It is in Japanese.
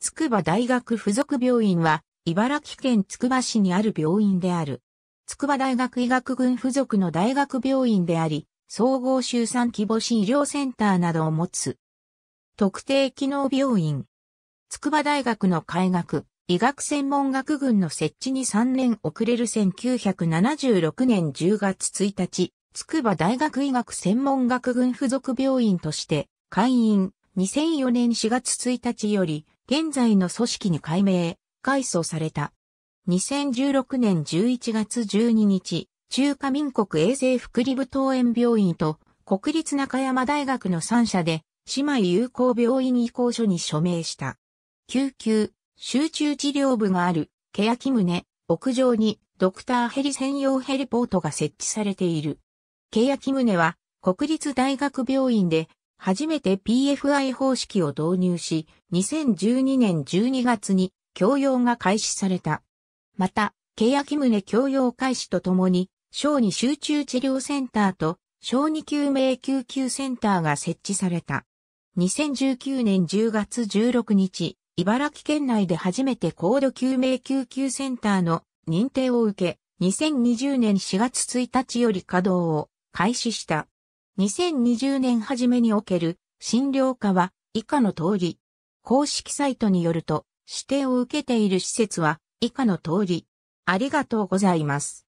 筑波大学附属病院は、茨城県つくば市にある病院である。筑波大学医学群附属の大学病院であり、総合集産規模市医療センターなどを持つ。特定機能病院。筑波大学の開学、医学専門学群の設置に3年遅れる1976年10月1日、筑波大学医学専門学群附属病院として、会員2004年4月1日より、現在の組織に改名、改組された。2016年11月12日、中華民国衛生福利部東園病院と国立中山大学の3社で姉妹友好病院移行所に署名した。救急、集中治療部がある、欅ネ屋上にドクターヘリ専用ヘリポートが設置されている。欅ネは国立大学病院で初めて PFI 方式を導入し、2012年12月に供用が開始された。また、ケキムネ供用開始とともに、小児集中治療センターと小児救命救急センターが設置された。2019年10月16日、茨城県内で初めて高度救命救急センターの認定を受け、2020年4月1日より稼働を開始した。2020年初めにおける診療科は以下の通り。公式サイトによると指定を受けている施設は以下の通り。ありがとうございます。